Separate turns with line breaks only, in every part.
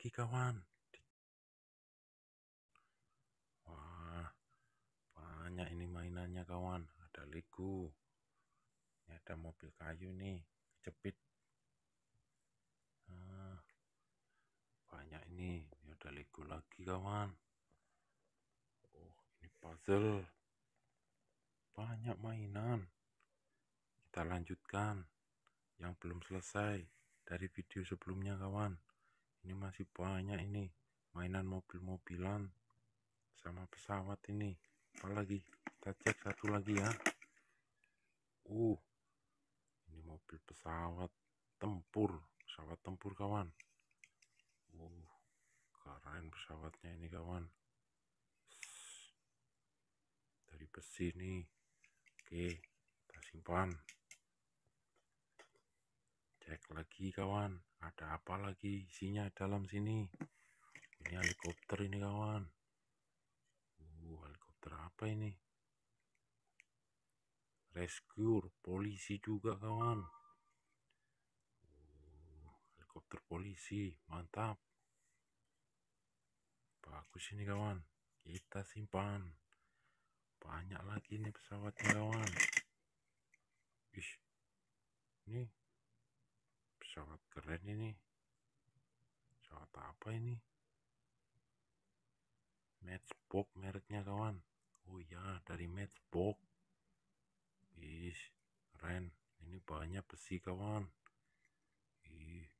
lagi kawan. Wah, banyak ini mainannya kawan. Ada Lego. Ini ada mobil kayu nih, jepit. Nah, banyak ini. Ini ada Lego lagi kawan. Oh, ini puzzle. Banyak mainan. Kita lanjutkan yang belum selesai dari video sebelumnya kawan ini masih banyak ini mainan mobil-mobilan sama pesawat ini apalagi kita cek satu lagi ya uh ini mobil pesawat tempur pesawat tempur kawan uh keren pesawatnya ini kawan dari besi nih oke kita simpan cek lagi kawan ada apa lagi isinya dalam sini ini helikopter ini kawan uh helikopter apa ini rescue polisi juga kawan uh, helikopter polisi mantap bagus ini kawan kita simpan banyak lagi nih pesawatnya kawan Ih, ini sangat keren ini sangat apa ini Matchbox mereknya kawan oh ya dari Matchbox ih keren ini banyak besi kawan ih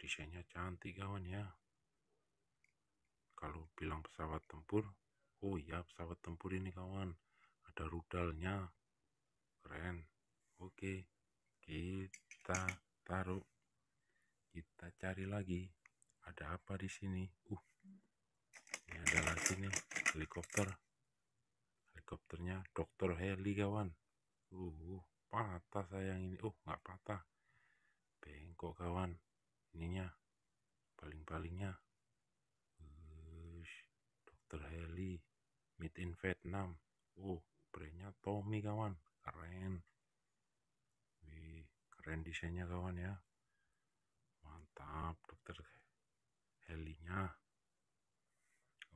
desainnya cantik kawan ya kalau bilang pesawat tempur oh ya pesawat tempur ini kawan ada rudalnya keren oke okay. gitu kita taruh kita cari lagi ada apa di sini uh ini ada lagi nih helikopter helikopternya dokter heli kawan uh patah sayang ini uh nggak patah bengkok kawan ininya paling-palingnya dokter heli made in Vietnam uh brandnya Tommy kawan keren keren kawan ya mantap dokter helinya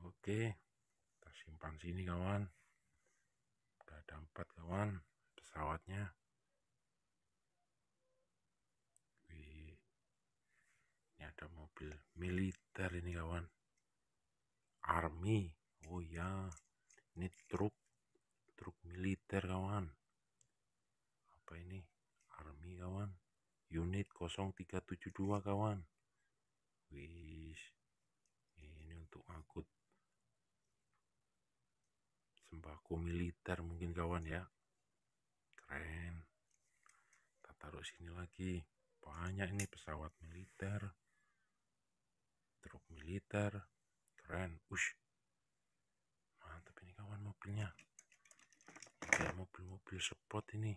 oke kita simpan sini kawan udah ada empat kawan pesawatnya ini ada mobil militer ini kawan army oh ya ini truk truk militer kawan apa ini army kawan unit 0372 kawan wish ini untuk angkut sembako militer mungkin kawan ya keren kita taruh sini lagi banyak ini pesawat militer truk militer keren ush mantap ini kawan mobilnya kayak mobil-mobil sport ini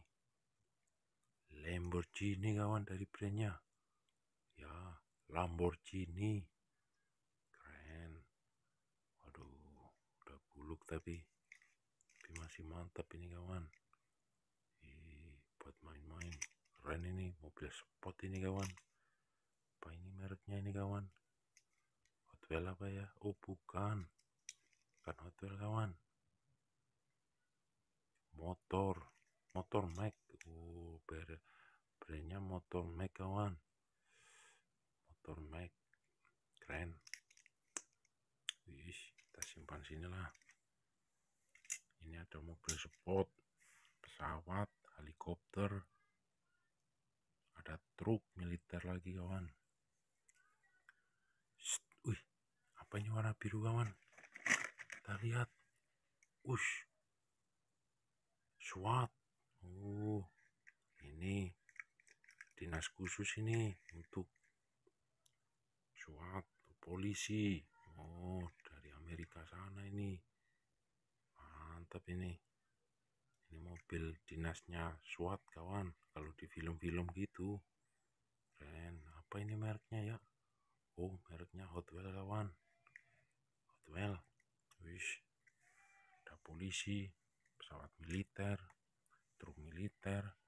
Lamborghini kawan dari brandnya ya Lamborghini keren waduh udah buluk tapi tapi masih mantap ini kawan Ih, buat main-main keren ini mobil sport ini kawan apa ini mereknya ini kawan Hotwell apa ya oh bukan bukan Hotwell kawan motor motor Mac ber brandnya motor Mac kawan motor Mac keren Wih, kita simpan sini lah. ini ada mobil sport pesawat helikopter ada truk militer lagi kawan wih apa ini warna biru kawan kita lihat ush SWAT ini dinas khusus ini untuk suap polisi oh dari Amerika sana ini mantap ini ini mobil dinasnya suat kawan kalau di film-film gitu keren apa ini mereknya ya oh mereknya Hotwell kawan Hotwell wish ada polisi pesawat militer truk militer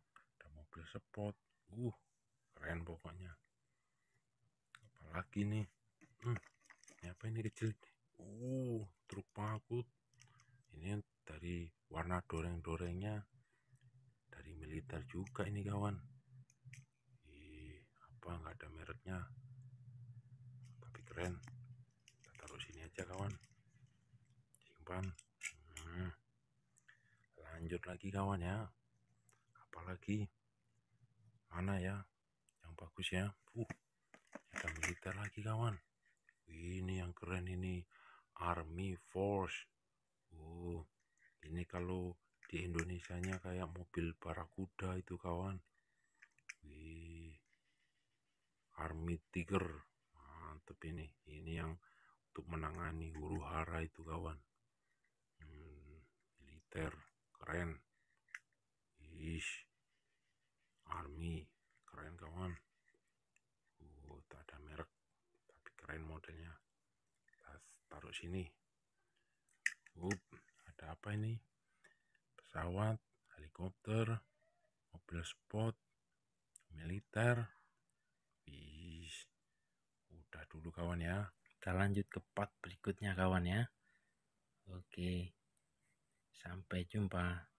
spot uh keren pokoknya apalagi nih hmm, ini apa ini kecil uh truk pengangkut ini dari warna doreng-dorengnya dari militer juga ini kawan Ih, apa nggak ada mereknya tapi keren kita taruh sini aja kawan simpan hmm. lanjut lagi kawan ya apalagi mana ya yang bagus ya uh ada militer lagi kawan ini yang keren ini army force uh ini kalau di Indonesia nya kayak mobil barakuda itu kawan wih army tiger mantep ini ini yang untuk menangani huru hara itu kawan hmm, militer keren ish Army keren kawan uh, tak ada merek tapi keren modelnya tas taruh sini up ada apa ini pesawat helikopter mobil sport militer Wih, udah dulu kawan ya kita lanjut ke part berikutnya kawan ya oke sampai jumpa